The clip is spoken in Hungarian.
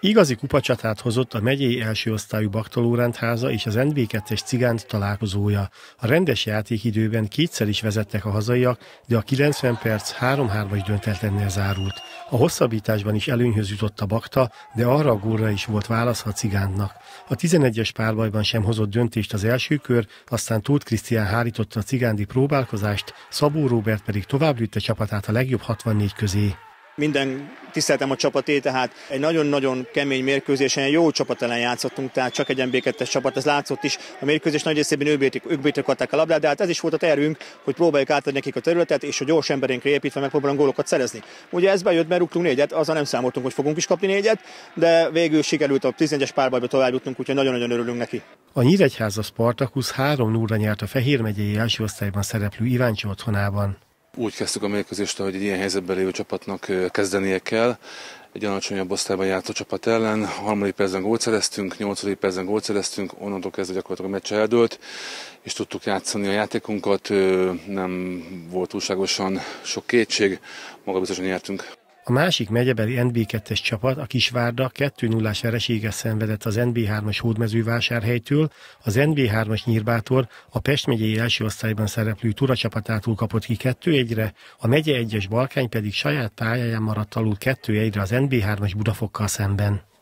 Igazi kupacsatát hozott a megyei első osztályú Baktalórántháza és az NB2-es Cigánt találkozója. A rendes játékidőben kétszer is vezettek a hazaiak, de a 90 perc 3-3-as döntetlennél zárult. A hosszabbításban is előnyhöz jutott a Bakta, de arra a gólra is volt válasz a Cigántnak. A 11-es párbajban sem hozott döntést az első kör, aztán Tóth Krisztián hárította a cigándi próbálkozást, Szabó Róbert pedig tovább csapatát a legjobb 64 közé. Minden tiszteltem a csapaté, tehát egy nagyon-nagyon kemény mérkőzésen jó csapat ellen játszottunk, tehát csak egy MB2-es csapat, ez látszott is. A mérkőzés nagy részében ők bírtak, adták a labdát, de hát ez is volt a tervünk, hogy próbáljuk átadni nekik a területet, és a gyors emberénkre építve megpróbálunk gólokat szerezni. Ugye ez bejött, mert rúgtunk négyet, azzal nem számoltunk, hogy fogunk is kapni négyet, de végül sikerült a 11-es párbajba tovább jutnunk, úgyhogy nagyon-nagyon örülünk neki. A Nyíregyháza Spartakusz 3 0 nyert a Fehér megyei első osztályban szereplő Iváncsi otthonában úgy kezdtük a mérkőzést, hogy egy ilyen helyzetben lévő csapatnak kezdenie kell. Egy alacsonyabb osztályban játszó csapat ellen. harmadik percben gólt szereztünk, nyolcadik percben gólt szereztünk, onnantól kezdve gyakorlatilag a meccs eldőlt, és tudtuk játszani a játékunkat. Nem volt túlságosan sok kétség, maga biztosan nyertünk. A másik megyebeli NB2-es csapat, a Kisvárda 2-0-ás vereséget szenvedett az NB3-as hódmezővásárhelytől, az NB3-as Nyírbátor a Pest megyei első osztályban szereplő turacsapatától csapatától kapott ki 2-1-re, a megye 1-es Balkány pedig saját pályáján maradt alul 2-1-re az NB3-as Budafokkal szemben.